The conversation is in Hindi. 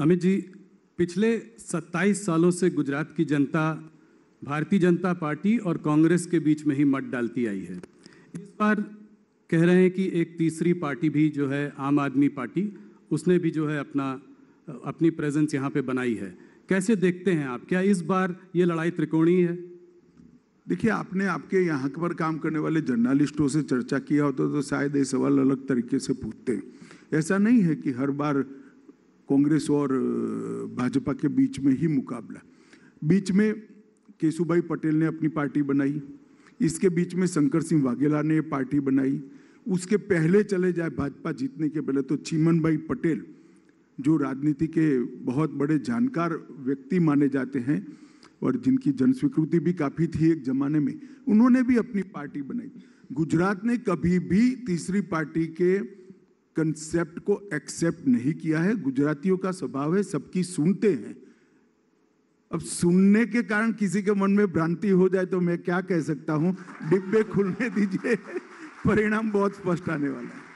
अमित जी पिछले 27 सालों से गुजरात की जनता भारतीय जनता पार्टी और कांग्रेस के बीच में ही मत डालती आई है इस बार कह रहे हैं कि एक तीसरी पार्टी भी जो है आम आदमी पार्टी उसने भी जो है अपना अपनी प्रेजेंस यहाँ पे बनाई है कैसे देखते हैं आप क्या इस बार ये लड़ाई त्रिकोणीय है देखिए आपने आपके यहाँ पर काम करने वाले जर्नलिस्टों से चर्चा किया होता तो, तो शायद ये सवाल अलग तरीके से पूछते हैं ऐसा नहीं है कि हर बार कांग्रेस और भाजपा के बीच में ही मुकाबला बीच में केशुभाई पटेल ने अपनी पार्टी बनाई इसके बीच में शंकर सिंह वाघेला ने पार्टी बनाई उसके पहले चले जाए भाजपा जीतने के पहले तो चीमन भाई पटेल जो राजनीति के बहुत बड़े जानकार व्यक्ति माने जाते हैं और जिनकी जनस्वीकृति भी काफ़ी थी एक जमाने में उन्होंने भी अपनी पार्टी बनाई गुजरात ने कभी भी तीसरी पार्टी के कंसेप्ट को एक्सेप्ट नहीं किया है गुजरातियों का स्वभाव है सबकी सुनते हैं अब सुनने के कारण किसी के मन में भ्रांति हो जाए तो मैं क्या कह सकता हूं डिब्बे खुलने दीजिए परिणाम बहुत स्पष्ट आने वाला है